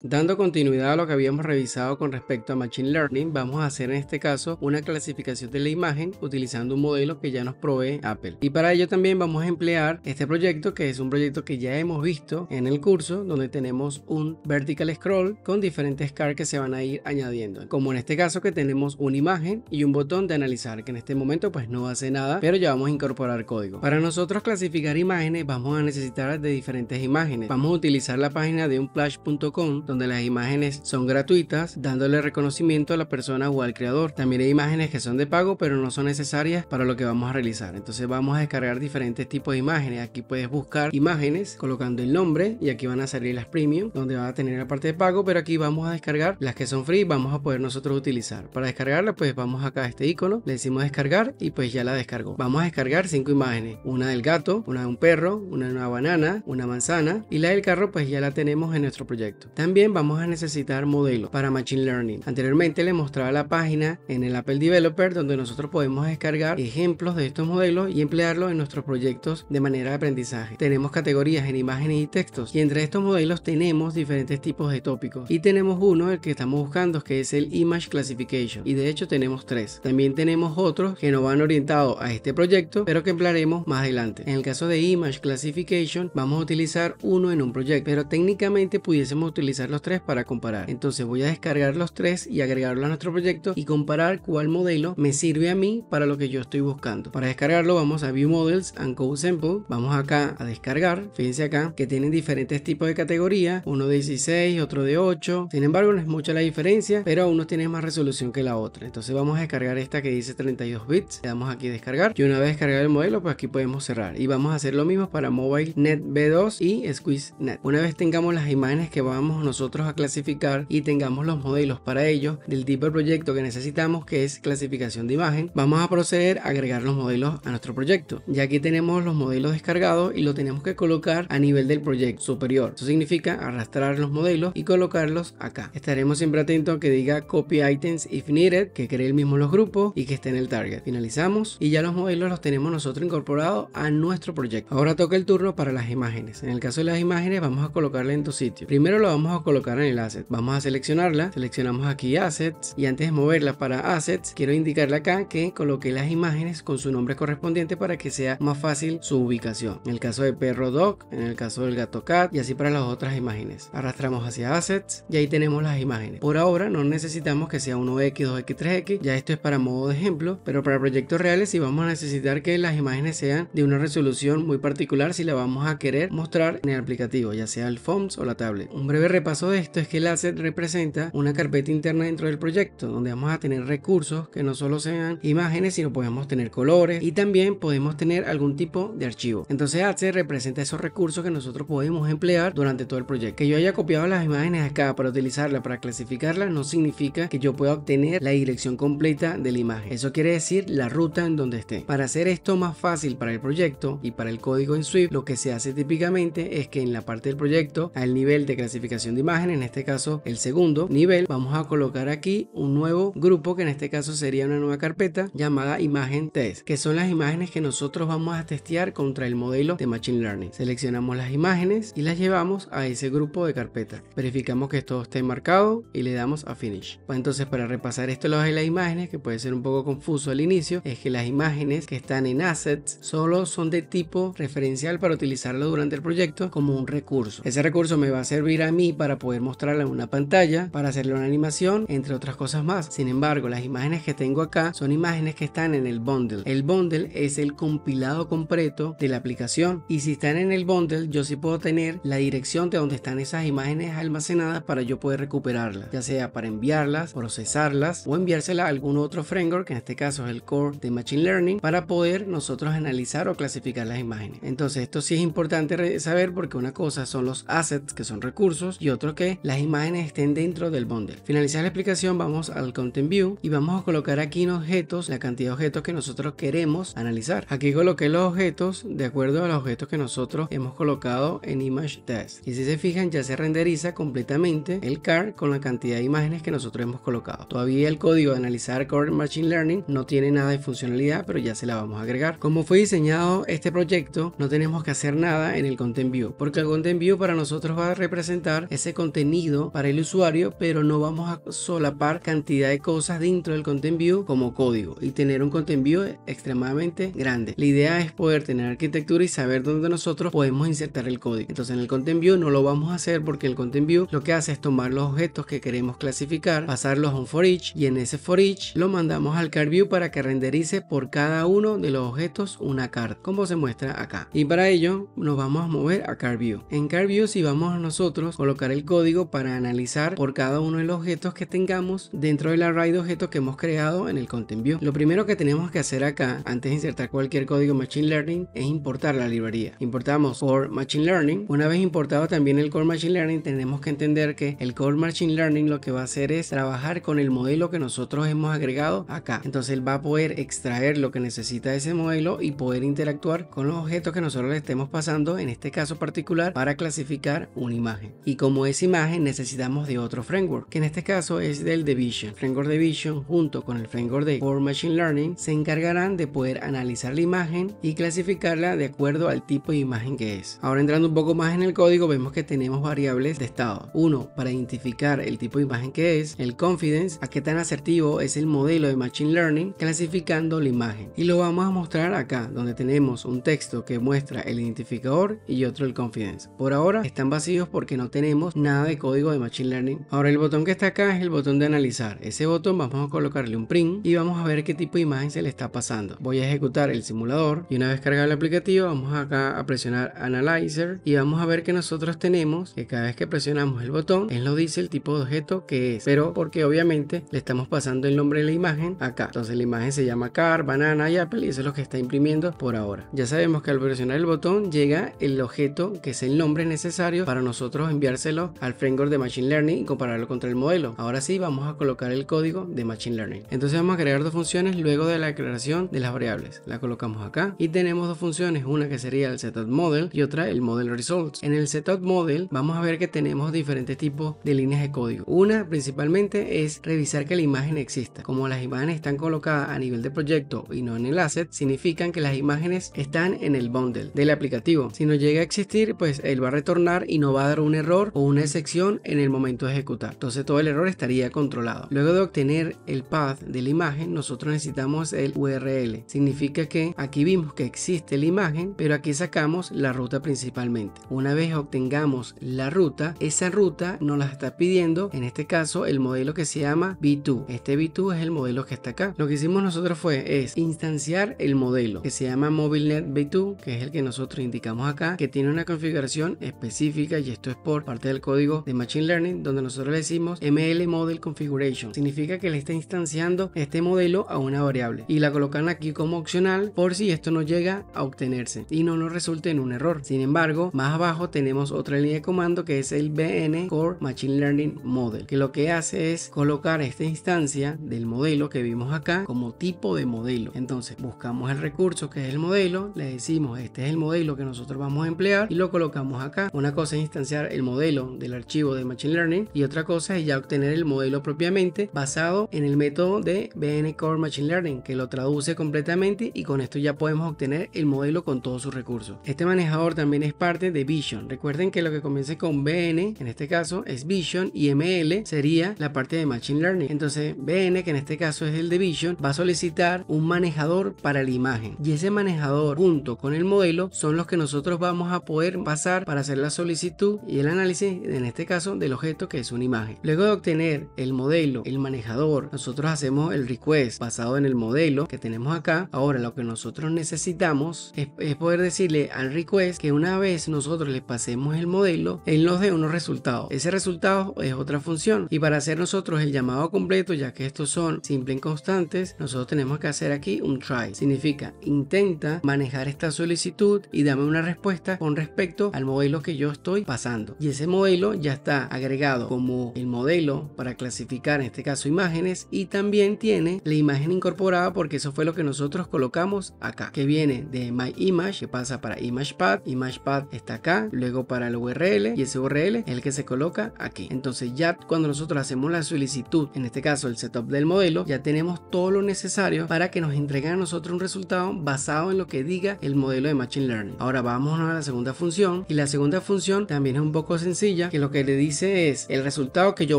Dando continuidad a lo que habíamos revisado con respecto a Machine Learning, vamos a hacer en este caso una clasificación de la imagen utilizando un modelo que ya nos provee Apple. Y para ello también vamos a emplear este proyecto, que es un proyecto que ya hemos visto en el curso, donde tenemos un vertical scroll con diferentes cards que se van a ir añadiendo. Como en este caso que tenemos una imagen y un botón de analizar, que en este momento pues no hace nada, pero ya vamos a incorporar código. Para nosotros clasificar imágenes vamos a necesitar de diferentes imágenes. Vamos a utilizar la página de unplash.com donde las imágenes son gratuitas, dándole reconocimiento a la persona o al creador. También hay imágenes que son de pago, pero no son necesarias para lo que vamos a realizar. Entonces vamos a descargar diferentes tipos de imágenes. Aquí puedes buscar imágenes colocando el nombre y aquí van a salir las premium, donde va a tener la parte de pago, pero aquí vamos a descargar las que son free, vamos a poder nosotros utilizar. Para descargarla, pues vamos acá a este icono, le decimos descargar y pues ya la descargó. Vamos a descargar cinco imágenes, una del gato, una de un perro, una de una banana, una manzana y la del carro, pues ya la tenemos en nuestro proyecto. También vamos a necesitar modelos para Machine Learning. Anteriormente le mostraba la página en el Apple Developer donde nosotros podemos descargar ejemplos de estos modelos y emplearlos en nuestros proyectos de manera de aprendizaje. Tenemos categorías en imágenes y textos y entre estos modelos tenemos diferentes tipos de tópicos y tenemos uno el que estamos buscando que es el Image Classification y de hecho tenemos tres. También tenemos otros que no van orientados a este proyecto pero que emplearemos más adelante. En el caso de Image Classification vamos a utilizar uno en un proyecto pero técnicamente pudiésemos utilizar los tres para comparar. Entonces voy a descargar los tres y agregarlos a nuestro proyecto y comparar cuál modelo me sirve a mí para lo que yo estoy buscando. Para descargarlo vamos a View Models and Code Sample. Vamos acá a descargar. Fíjense acá que tienen diferentes tipos de categoría. Uno de 16, otro de 8. Sin embargo no es mucha la diferencia, pero uno tiene más resolución que la otra. Entonces vamos a descargar esta que dice 32 bits. Le damos aquí a descargar. Y una vez descargado el modelo pues aquí podemos cerrar. Y vamos a hacer lo mismo para MobileNet B2 y SqueezeNet. Una vez tengamos las imágenes que vamos nosotros a clasificar y tengamos los modelos para ellos del tipo de proyecto que necesitamos que es clasificación de imagen, vamos a proceder a agregar los modelos a nuestro proyecto. Ya aquí tenemos los modelos descargados y lo tenemos que colocar a nivel del proyecto superior. Eso significa arrastrar los modelos y colocarlos acá. Estaremos siempre atentos a que diga copy items if needed, que cree el mismo los grupos y que esté en el target. Finalizamos y ya los modelos los tenemos nosotros incorporados a nuestro proyecto. Ahora toca el turno para las imágenes. En el caso de las imágenes vamos a colocarla en tu sitio Primero lo vamos a colocar en el asset. Vamos a seleccionarla, seleccionamos aquí assets y antes de moverla para assets quiero indicarle acá que coloque las imágenes con su nombre correspondiente para que sea más fácil su ubicación. En el caso de perro dog, en el caso del gato cat y así para las otras imágenes. Arrastramos hacia assets y ahí tenemos las imágenes. Por ahora no necesitamos que sea 1x, 2x, 3x, ya esto es para modo de ejemplo, pero para proyectos reales sí vamos a necesitar que las imágenes sean de una resolución muy particular si la vamos a querer mostrar en el aplicativo, ya sea el phones o la tablet. Un breve repaso de esto es que el asset representa una carpeta interna dentro del proyecto, donde vamos a tener recursos que no solo sean imágenes, sino podemos tener colores y también podemos tener algún tipo de archivo. Entonces asset representa esos recursos que nosotros podemos emplear durante todo el proyecto. Que yo haya copiado las imágenes acá para utilizarla para clasificarlas, no significa que yo pueda obtener la dirección completa de la imagen. Eso quiere decir la ruta en donde esté. Para hacer esto más fácil para el proyecto y para el código en Swift, lo que se hace típicamente es que en la parte del proyecto, al nivel de clasificación de en este caso el segundo nivel, vamos a colocar aquí un nuevo grupo que en este caso sería una nueva carpeta llamada imagen test, que son las imágenes que nosotros vamos a testear contra el modelo de Machine Learning. Seleccionamos las imágenes y las llevamos a ese grupo de carpetas Verificamos que todo esté marcado y le damos a Finish. Pues entonces para repasar esto lo de las imágenes, que puede ser un poco confuso al inicio, es que las imágenes que están en Assets solo son de tipo referencial para utilizarlo durante el proyecto como un recurso. Ese recurso me va a servir a mí para poder mostrarla en una pantalla, para hacerle una animación, entre otras cosas más. Sin embargo, las imágenes que tengo acá son imágenes que están en el bundle. El bundle es el compilado completo de la aplicación y si están en el bundle yo sí puedo tener la dirección de donde están esas imágenes almacenadas para yo poder recuperarlas, ya sea para enviarlas, procesarlas o enviársela a algún otro framework, que en este caso es el core de Machine Learning, para poder nosotros analizar o clasificar las imágenes. Entonces esto sí es importante saber porque una cosa son los assets que son recursos y que las imágenes estén dentro del bundle. Finalizar la explicación, vamos al Content View y vamos a colocar aquí en objetos la cantidad de objetos que nosotros queremos analizar. Aquí coloqué los objetos de acuerdo a los objetos que nosotros hemos colocado en Image Test. Y si se fijan, ya se renderiza completamente el car con la cantidad de imágenes que nosotros hemos colocado. Todavía el código de analizar Core Machine Learning no tiene nada de funcionalidad, pero ya se la vamos a agregar. Como fue diseñado este proyecto, no tenemos que hacer nada en el Content View, porque el Content View para nosotros va a representar ese contenido para el usuario, pero no vamos a solapar cantidad de cosas dentro del content view como código y tener un content view extremadamente grande. La idea es poder tener arquitectura y saber dónde nosotros podemos insertar el código. Entonces en el content view no lo vamos a hacer porque el content view lo que hace es tomar los objetos que queremos clasificar, pasarlos a un for each y en ese for each lo mandamos al card view para que renderice por cada uno de los objetos una carta, como se muestra acá. Y para ello nos vamos a mover a card view. En card view si vamos a nosotros colocar el código para analizar por cada uno de los objetos que tengamos dentro del array de objetos que hemos creado en el content view. Lo primero que tenemos que hacer acá, antes de insertar cualquier código machine learning, es importar la librería. Importamos core machine learning. Una vez importado también el core machine learning, tenemos que entender que el core machine learning lo que va a hacer es trabajar con el modelo que nosotros hemos agregado acá. Entonces él va a poder extraer lo que necesita ese modelo y poder interactuar con los objetos que nosotros le estemos pasando, en este caso particular, para clasificar una imagen. Y como esa imagen necesitamos de otro framework, que en este caso es del de Vision. framework de Vision junto con el framework de Core Machine Learning se encargarán de poder analizar la imagen y clasificarla de acuerdo al tipo de imagen que es. Ahora entrando un poco más en el código vemos que tenemos variables de estado. Uno, para identificar el tipo de imagen que es, el confidence, a qué tan asertivo es el modelo de Machine Learning clasificando la imagen. Y lo vamos a mostrar acá, donde tenemos un texto que muestra el identificador y otro el confidence. Por ahora están vacíos porque no tenemos nada de código de Machine Learning. Ahora el botón que está acá es el botón de analizar. Ese botón vamos a colocarle un print y vamos a ver qué tipo de imagen se le está pasando. Voy a ejecutar el simulador y una vez cargado el aplicativo vamos acá a presionar Analyzer y vamos a ver que nosotros tenemos que cada vez que presionamos el botón él nos dice el tipo de objeto que es. Pero porque obviamente le estamos pasando el nombre de la imagen acá. Entonces la imagen se llama car, banana y apple y eso es lo que está imprimiendo por ahora. Ya sabemos que al presionar el botón llega el objeto que es el nombre necesario para nosotros enviárselo al framework de Machine Learning y compararlo contra el modelo. Ahora sí, vamos a colocar el código de Machine Learning. Entonces vamos a crear dos funciones luego de la creación de las variables. La colocamos acá y tenemos dos funciones, una que sería el setup model y otra el model results. En el setup model vamos a ver que tenemos diferentes tipos de líneas de código. Una principalmente es revisar que la imagen exista. Como las imágenes están colocadas a nivel de proyecto y no en el asset, significan que las imágenes están en el bundle del aplicativo. Si no llega a existir, pues él va a retornar y no va a dar un error o un una excepción en el momento de ejecutar. Entonces todo el error estaría controlado. Luego de obtener el path de la imagen, nosotros necesitamos el URL. Significa que aquí vimos que existe la imagen, pero aquí sacamos la ruta principalmente. Una vez obtengamos la ruta, esa ruta nos la está pidiendo, en este caso, el modelo que se llama B2. Este B2 es el modelo que está acá. Lo que hicimos nosotros fue es instanciar el modelo que se llama MobileNet B2, que es el que nosotros indicamos acá, que tiene una configuración específica y esto es por parte del código de Machine Learning donde nosotros le decimos ML Model Configuration. Significa que le está instanciando este modelo a una variable y la colocan aquí como opcional por si esto no llega a obtenerse y no nos resulte en un error. Sin embargo, más abajo tenemos otra línea de comando que es el BN Core Machine Learning Model, que lo que hace es colocar esta instancia del modelo que vimos acá como tipo de modelo. Entonces buscamos el recurso que es el modelo, le decimos este es el modelo que nosotros vamos a emplear y lo colocamos acá. Una cosa es instanciar el modelo del archivo de Machine Learning y otra cosa es ya obtener el modelo propiamente basado en el método de BN Core Machine Learning que lo traduce completamente y con esto ya podemos obtener el modelo con todos sus recursos. Este manejador también es parte de Vision. Recuerden que lo que comience con BN en este caso es Vision y ML sería la parte de Machine Learning. Entonces BN que en este caso es el de Vision va a solicitar un manejador para la imagen y ese manejador junto con el modelo son los que nosotros vamos a poder pasar para hacer la solicitud y el análisis en este caso del objeto que es una imagen. Luego de obtener el modelo, el manejador, nosotros hacemos el request basado en el modelo que tenemos acá. Ahora lo que nosotros necesitamos es, poder decirle al request que una vez nosotros le pasemos el modelo, él nos dé unos resultados. Ese resultado es otra función. Y para hacer nosotros el llamado completo, ya que estos son simples constantes, nosotros tenemos que hacer aquí un try. Significa intenta manejar esta solicitud y dame una respuesta con respecto al modelo que yo estoy pasando. Y ese modelo ya está agregado como el modelo para clasificar en este caso imágenes y también tiene la imagen incorporada porque eso fue lo que nosotros colocamos acá que viene de my image que pasa para imagepad imagepad está acá luego para el url y ese url es el que se coloca aquí entonces ya cuando nosotros hacemos la solicitud en este caso el setup del modelo ya tenemos todo lo necesario para que nos entreguen a nosotros un resultado basado en lo que diga el modelo de machine learning ahora vamos a la segunda función y la segunda función también es un poco sencilla que lo que le dice es, el resultado que yo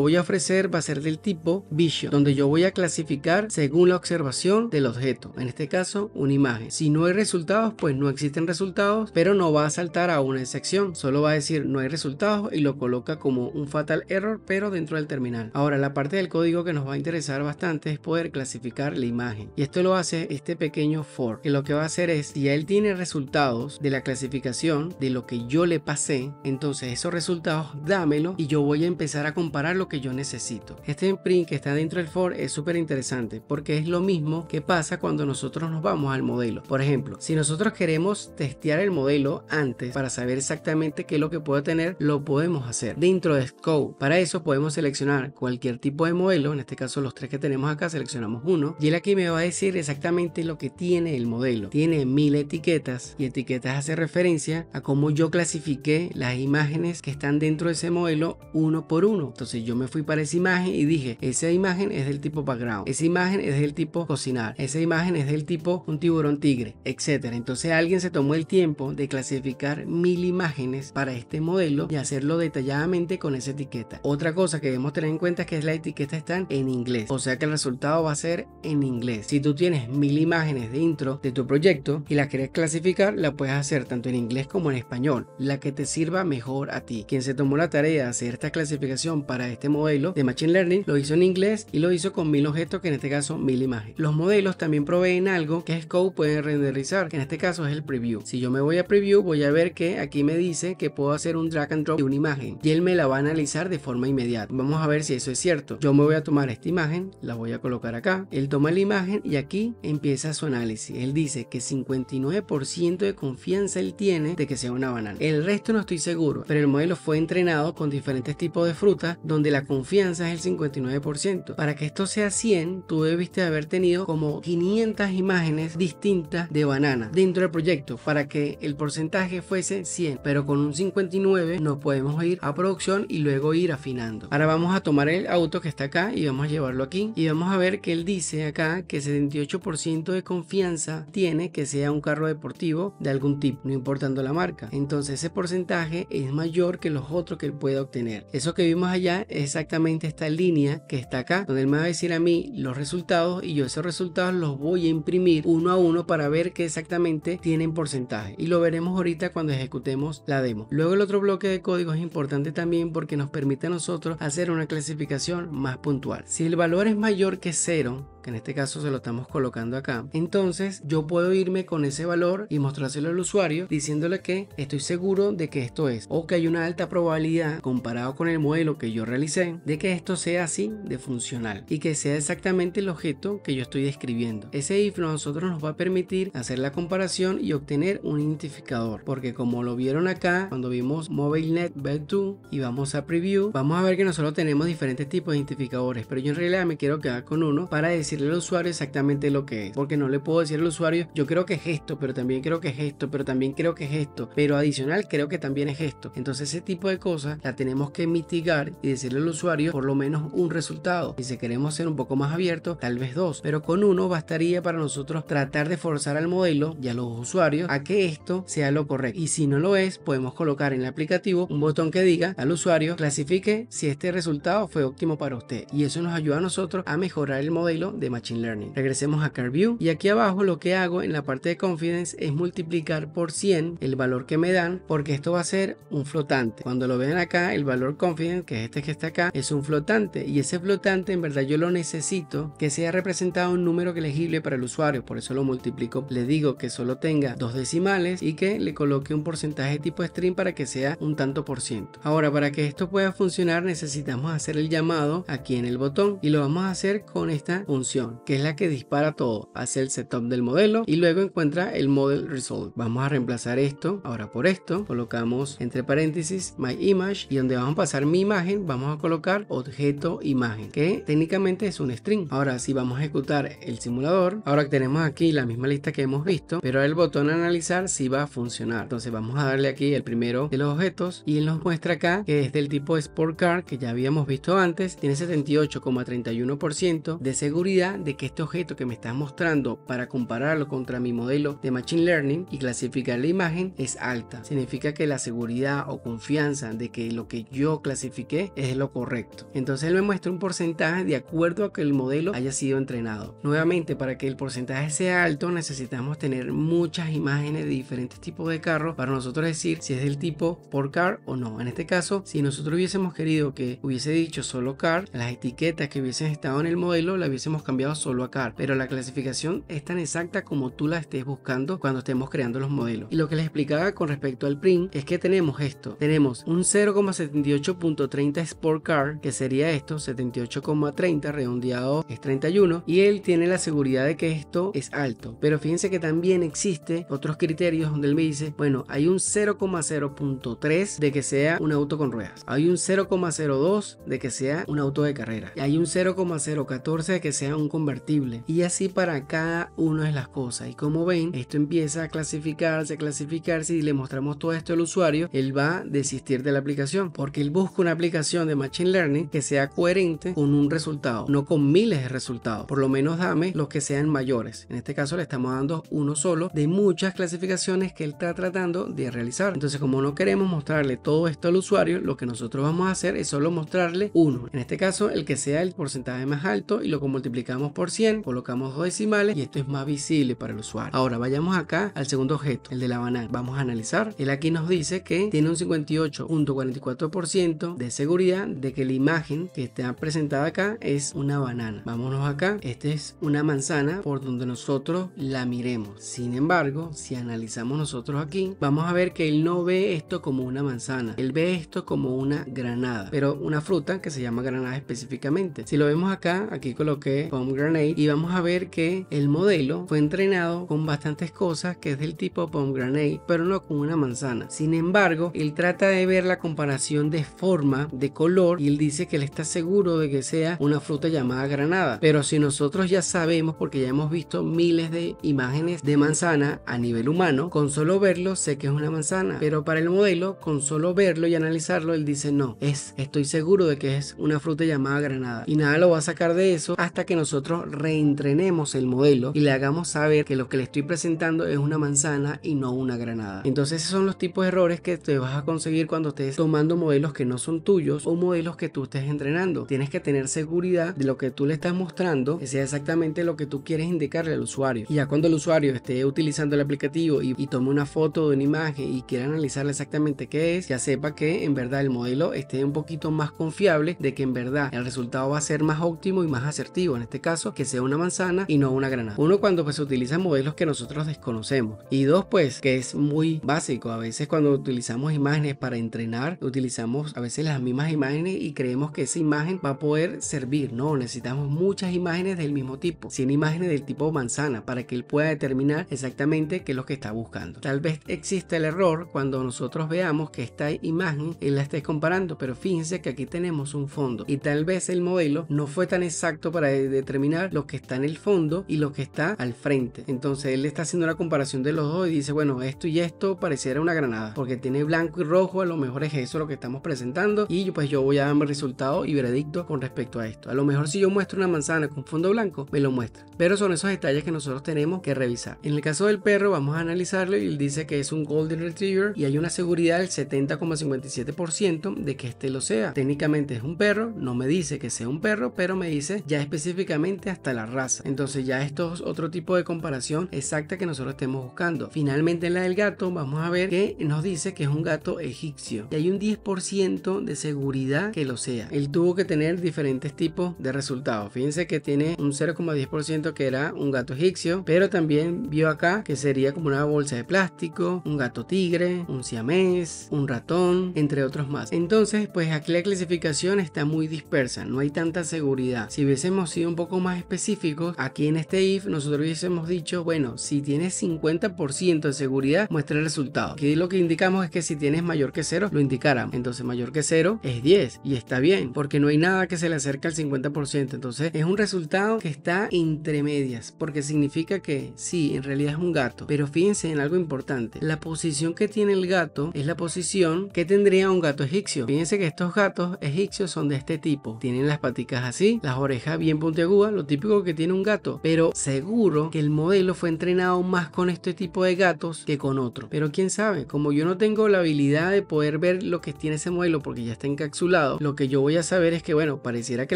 voy a ofrecer va a ser del tipo Vision, donde yo voy a clasificar según la observación del objeto, en este caso una imagen. Si no hay resultados, pues no existen resultados, pero no va a saltar a una excepción solo va a decir no hay resultados y lo coloca como un fatal error, pero dentro del terminal. Ahora, la parte del código que nos va a interesar bastante es poder clasificar la imagen. Y esto lo hace este pequeño for, que lo que va a hacer es, si él tiene resultados de la clasificación de lo que yo le pasé, entonces esos resultados dámelo y yo voy a empezar a comparar lo que yo necesito. Este print que está dentro del for es súper interesante porque es lo mismo que pasa cuando nosotros nos vamos al modelo. Por ejemplo, si nosotros queremos testear el modelo antes para saber exactamente qué es lo que puede tener, lo podemos hacer dentro de Scope. Para eso podemos seleccionar cualquier tipo de modelo, en este caso los tres que tenemos acá, seleccionamos uno y él aquí me va a decir exactamente lo que tiene el modelo. Tiene mil etiquetas y etiquetas hace referencia a cómo yo clasifiqué las imágenes que están dentro ese modelo uno por uno. Entonces yo me fui para esa imagen y dije, esa imagen es del tipo background, esa imagen es del tipo cocinar, esa imagen es del tipo un tiburón tigre, etcétera. Entonces alguien se tomó el tiempo de clasificar mil imágenes para este modelo y hacerlo detalladamente con esa etiqueta. Otra cosa que debemos tener en cuenta es que la etiqueta está en inglés, o sea que el resultado va a ser en inglés. Si tú tienes mil imágenes de intro de tu proyecto y las quieres clasificar, la puedes hacer tanto en inglés como en español, la que te sirva mejor a ti. Quien se tomó la tarea de hacer esta clasificación para este modelo de Machine Learning lo hizo en inglés y lo hizo con mil objetos, que en este caso mil imágenes. Los modelos también proveen algo que code puede renderizar, que en este caso es el preview. Si yo me voy a preview, voy a ver que aquí me dice que puedo hacer un drag and drop de una imagen y él me la va a analizar de forma inmediata. Vamos a ver si eso es cierto. Yo me voy a tomar esta imagen, la voy a colocar acá. Él toma la imagen y aquí empieza su análisis. Él dice que 59% de confianza él tiene de que sea una banana. El resto no estoy seguro, pero el modelo fue entre con diferentes tipos de fruta donde la confianza es el 59%. Para que esto sea 100, tú debiste haber tenido como 500 imágenes distintas de banana dentro del proyecto para que el porcentaje fuese 100, pero con un 59 no podemos ir a producción y luego ir afinando. Ahora vamos a tomar el auto que está acá y vamos a llevarlo aquí y vamos a ver que él dice acá que 78% de confianza tiene que sea un carro deportivo de algún tipo, no importando la marca. Entonces ese porcentaje es mayor que los otros que él pueda obtener. Eso que vimos allá es exactamente esta línea que está acá, donde él me va a decir a mí los resultados y yo esos resultados los voy a imprimir uno a uno para ver qué exactamente tienen porcentaje. Y lo veremos ahorita cuando ejecutemos la demo. Luego el otro bloque de código es importante también porque nos permite a nosotros hacer una clasificación más puntual. Si el valor es mayor que cero en este caso se lo estamos colocando acá, entonces yo puedo irme con ese valor y mostrárselo al usuario diciéndole que estoy seguro de que esto es o que hay una alta probabilidad comparado con el modelo que yo realicé de que esto sea así de funcional y que sea exactamente el objeto que yo estoy describiendo. Ese if nosotros nos va a permitir hacer la comparación y obtener un identificador porque como lo vieron acá cuando vimos MobileNet v 2 y vamos a preview vamos a ver que nosotros tenemos diferentes tipos de identificadores pero yo en realidad me quiero quedar con uno para decir al usuario exactamente lo que es, porque no le puedo decir al usuario, yo creo que es esto, pero también creo que es esto, pero también creo que es esto, pero adicional creo que también es esto. Entonces ese tipo de cosas la tenemos que mitigar y decirle al usuario por lo menos un resultado. Y si queremos ser un poco más abiertos, tal vez dos, pero con uno bastaría para nosotros tratar de forzar al modelo y a los usuarios a que esto sea lo correcto. Y si no lo es, podemos colocar en el aplicativo un botón que diga al usuario clasifique si este resultado fue óptimo para usted. Y eso nos ayuda a nosotros a mejorar el modelo de Machine Learning. Regresemos a CarView y aquí abajo lo que hago en la parte de Confidence es multiplicar por 100 el valor que me dan porque esto va a ser un flotante. Cuando lo vean acá, el valor Confidence, que es este que está acá, es un flotante y ese flotante en verdad yo lo necesito que sea representado un número elegible para el usuario, por eso lo multiplico. Le digo que solo tenga dos decimales y que le coloque un porcentaje tipo string para que sea un tanto por ciento. Ahora, para que esto pueda funcionar necesitamos hacer el llamado aquí en el botón y lo vamos a hacer con esta función que es la que dispara todo, hace el setup del modelo y luego encuentra el model result. Vamos a reemplazar esto ahora por esto, colocamos entre paréntesis my image y donde vamos a pasar mi imagen vamos a colocar objeto imagen, que técnicamente es un string. Ahora si vamos a ejecutar el simulador, ahora tenemos aquí la misma lista que hemos visto, pero el botón analizar si va a funcionar. Entonces vamos a darle aquí el primero de los objetos y nos muestra acá que es del tipo Sport Car que ya habíamos visto antes, tiene 78,31% de seguridad de que este objeto que me estás mostrando para compararlo contra mi modelo de Machine Learning y clasificar la imagen es alta. Significa que la seguridad o confianza de que lo que yo clasifiqué es lo correcto. Entonces él me muestra un porcentaje de acuerdo a que el modelo haya sido entrenado. Nuevamente, para que el porcentaje sea alto necesitamos tener muchas imágenes de diferentes tipos de carros para nosotros decir si es del tipo por car o no. En este caso, si nosotros hubiésemos querido que hubiese dicho solo car, las etiquetas que hubiesen estado en el modelo la hubiésemos cambiado solo a car, pero la clasificación es tan exacta como tú la estés buscando cuando estemos creando los modelos. Y lo que les explicaba con respecto al print es que tenemos esto. Tenemos un 0,78.30 Sport Car, que sería esto, 78,30 redondeado es 31, y él tiene la seguridad de que esto es alto. Pero fíjense que también existe otros criterios donde él me dice, bueno, hay un 0,0.3 de que sea un auto con ruedas, hay un 0,02 de que sea un auto de carrera, y hay un 0,014 de que sea convertible. Y así para cada una de las cosas. Y como ven, esto empieza a clasificarse, a clasificarse y le mostramos todo esto al usuario, él va a desistir de la aplicación porque él busca una aplicación de Machine Learning que sea coherente con un resultado, no con miles de resultados. Por lo menos dame los que sean mayores. En este caso le estamos dando uno solo de muchas clasificaciones que él está tratando de realizar. Entonces como no queremos mostrarle todo esto al usuario, lo que nosotros vamos a hacer es solo mostrarle uno. En este caso el que sea el porcentaje más alto y lo que multiplicamos por 100, colocamos dos decimales y esto es más visible para el usuario. Ahora vayamos acá al segundo objeto, el de la banana. Vamos a analizar. Él aquí nos dice que tiene un 58.44% de seguridad de que la imagen que está presentada acá es una banana. Vámonos acá. Esta es una manzana por donde nosotros la miremos. Sin embargo, si analizamos nosotros aquí, vamos a ver que él no ve esto como una manzana. Él ve esto como una granada, pero una fruta que se llama granada específicamente. Si lo vemos acá, aquí coloqué pomegranate y vamos a ver que el modelo fue entrenado con bastantes cosas que es del tipo pomegranate pero no con una manzana. Sin embargo, él trata de ver la comparación de forma, de color y él dice que él está seguro de que sea una fruta llamada granada. Pero si nosotros ya sabemos porque ya hemos visto miles de imágenes de manzana a nivel humano, con solo verlo sé que es una manzana, pero para el modelo con solo verlo y analizarlo él dice no, es estoy seguro de que es una fruta llamada granada y nada lo va a sacar de eso hasta que nosotros nosotros reentrenemos el modelo y le hagamos saber que lo que le estoy presentando es una manzana y no una granada. Entonces esos son los tipos de errores que te vas a conseguir cuando estés tomando modelos que no son tuyos o modelos que tú estés entrenando. Tienes que tener seguridad de lo que tú le estás mostrando, que sea exactamente lo que tú quieres indicarle al usuario. Y ya cuando el usuario esté utilizando el aplicativo y, toma tome una foto de una imagen y quiera analizar exactamente qué es, ya sepa que en verdad el modelo esté un poquito más confiable de que en verdad el resultado va a ser más óptimo y más asertivo. En este este caso que sea una manzana y no una granada. Uno cuando pues utilizan modelos que nosotros desconocemos y dos pues que es muy básico. A veces cuando utilizamos imágenes para entrenar utilizamos a veces las mismas imágenes y creemos que esa imagen va a poder servir. No, necesitamos muchas imágenes del mismo tipo, 100 imágenes del tipo manzana para que él pueda determinar exactamente qué es lo que está buscando. Tal vez existe el error cuando nosotros veamos que esta imagen él la esté comparando, pero fíjense que aquí tenemos un fondo y tal vez el modelo no fue tan exacto para determinar lo que está en el fondo y lo que está al frente. Entonces él está haciendo una comparación de los dos y dice, bueno, esto y esto pareciera una granada, porque tiene blanco y rojo, a lo mejor es eso lo que estamos presentando y pues yo voy a dar mi resultado y veredicto con respecto a esto. A lo mejor si yo muestro una manzana con fondo blanco, me lo muestra. Pero son esos detalles que nosotros tenemos que revisar. En el caso del perro, vamos a analizarlo y él dice que es un Golden Retriever y hay una seguridad del 70,57% de que este lo sea. Técnicamente es un perro, no me dice que sea un perro, pero me dice ya específicamente hasta la raza. Entonces ya esto es otro tipo de comparación exacta que nosotros estemos buscando. Finalmente en la del gato vamos a ver que nos dice que es un gato egipcio y hay un 10% de seguridad que lo sea. Él tuvo que tener diferentes tipos de resultados. Fíjense que tiene un 0,10% que era un gato egipcio, pero también vio acá que sería como una bolsa de plástico, un gato tigre, un siamés, un ratón, entre otros más. Entonces, pues aquí la clasificación está muy dispersa, no hay tanta seguridad. Si hubiésemos sido un poco más específicos, aquí en este if nosotros hubiésemos dicho, bueno, si tienes 50% de seguridad, muestra el resultado. Aquí lo que indicamos es que si tienes mayor que 0, lo indicarán. Entonces mayor que 0 es 10 y está bien, porque no hay nada que se le acerque al 50%. Entonces es un resultado que está entre medias, porque significa que sí, en realidad es un gato. Pero fíjense en algo importante, la posición que tiene el gato es la posición que tendría un gato egipcio. Fíjense que estos gatos egipcios son de este tipo, tienen las paticas así, las orejas bien puntiagudas lo típico que tiene un gato, pero seguro que el modelo fue entrenado más con este tipo de gatos que con otro. Pero quién sabe, como yo no tengo la habilidad de poder ver lo que tiene ese modelo porque ya está encapsulado, lo que yo voy a saber es que, bueno, pareciera que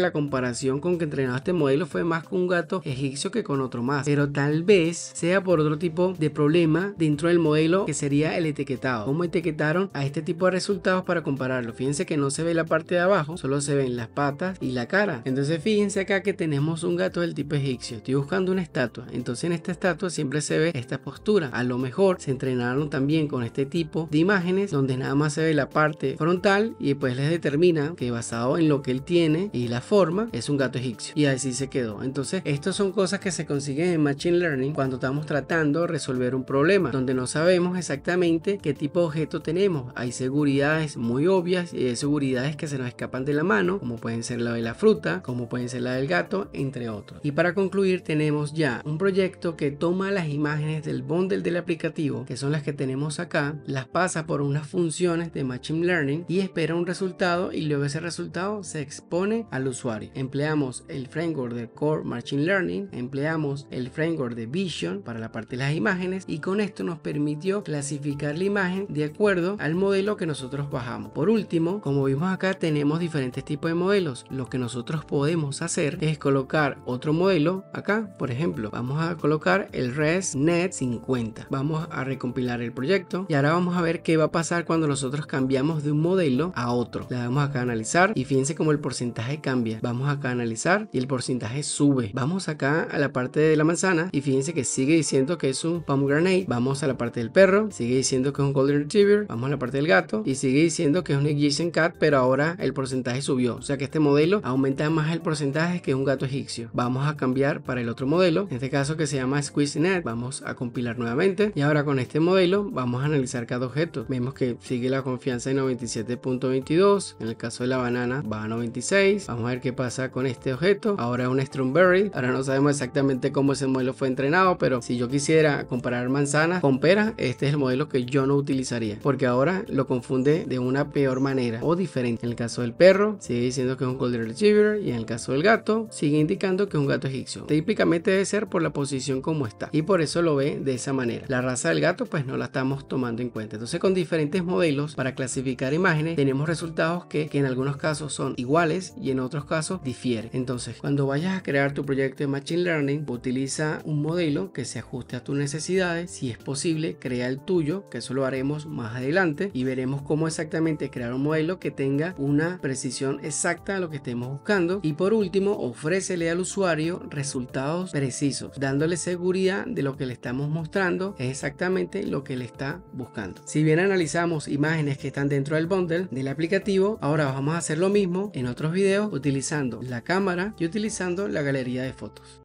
la comparación con que entrenaba este modelo fue más con un gato egipcio que con otro más, pero tal vez sea por otro tipo de problema dentro del modelo que sería el etiquetado. ¿Cómo etiquetaron a este tipo de resultados para compararlo? Fíjense que no se ve la parte de abajo, solo se ven las patas y la cara. Entonces fíjense acá que tenemos un gato del tipo egipcio. Estoy buscando una estatua. Entonces en esta estatua siempre se ve esta postura. A lo mejor se entrenaron también con este tipo de imágenes donde nada más se ve la parte frontal y pues les determina que basado en lo que él tiene y la forma es un gato egipcio. Y así se quedó. Entonces estas son cosas que se consiguen en Machine Learning cuando estamos tratando de resolver un problema donde no sabemos exactamente qué tipo de objeto tenemos. Hay seguridades muy obvias y hay seguridades que se nos escapan de la mano como pueden ser la de la fruta, como pueden ser la del gato, entre otros. Y para concluir tenemos ya un proyecto que toma las imágenes del bundle del aplicativo, que son las que tenemos acá, las pasa por unas funciones de Machine Learning y espera un resultado y luego ese resultado se expone al usuario. Empleamos el framework de Core Machine Learning, empleamos el framework de Vision para la parte de las imágenes y con esto nos permitió clasificar la imagen de acuerdo al modelo que nosotros bajamos. Por último, como vimos acá tenemos diferentes tipos de modelos. Lo que nosotros podemos hacer es colocar otro modelo acá, por ejemplo, vamos a colocar el ResNet 50. Vamos a recompilar el proyecto y ahora vamos a ver qué va a pasar cuando nosotros cambiamos de un modelo a otro. Le damos acá a analizar y fíjense cómo el porcentaje cambia. Vamos acá a analizar y el porcentaje sube. Vamos acá a la parte de la manzana y fíjense que sigue diciendo que es un pomegranate. Vamos a la parte del perro, sigue diciendo que es un golden retriever. Vamos a la parte del gato y sigue diciendo que es un Egyptian cat, pero ahora el porcentaje subió. O sea que este modelo aumenta más el porcentaje que un gato egipcio Vamos a cambiar para el otro modelo, en este caso que se llama net Vamos a compilar nuevamente y ahora con este modelo vamos a analizar cada objeto. Vemos que sigue la confianza de 97.22, en el caso de la banana va a 96. Vamos a ver qué pasa con este objeto. Ahora es un strawberry Ahora no sabemos exactamente cómo ese modelo fue entrenado, pero si yo quisiera comparar manzanas con peras, este es el modelo que yo no utilizaría, porque ahora lo confunde de una peor manera o diferente. En el caso del perro sigue diciendo que es un Golden Retriever y en el caso del gato sigue indicando que es un gato egipcio. Típicamente debe ser por la posición como está y por eso lo ve de esa manera. La raza del gato pues no la estamos tomando en cuenta. Entonces con diferentes modelos para clasificar imágenes tenemos resultados que, en algunos casos son iguales y en otros casos difieren. Entonces cuando vayas a crear tu proyecto de Machine Learning utiliza un modelo que se ajuste a tus necesidades. Si es posible crea el tuyo que eso lo haremos más adelante y veremos cómo exactamente crear un modelo que tenga una precisión exacta a lo que estemos buscando. Y por último ofrece se al usuario resultados precisos, dándole seguridad de lo que le estamos mostrando es exactamente lo que le está buscando. Si bien analizamos imágenes que están dentro del bundle del aplicativo, ahora vamos a hacer lo mismo en otros videos utilizando la cámara y utilizando la galería de fotos.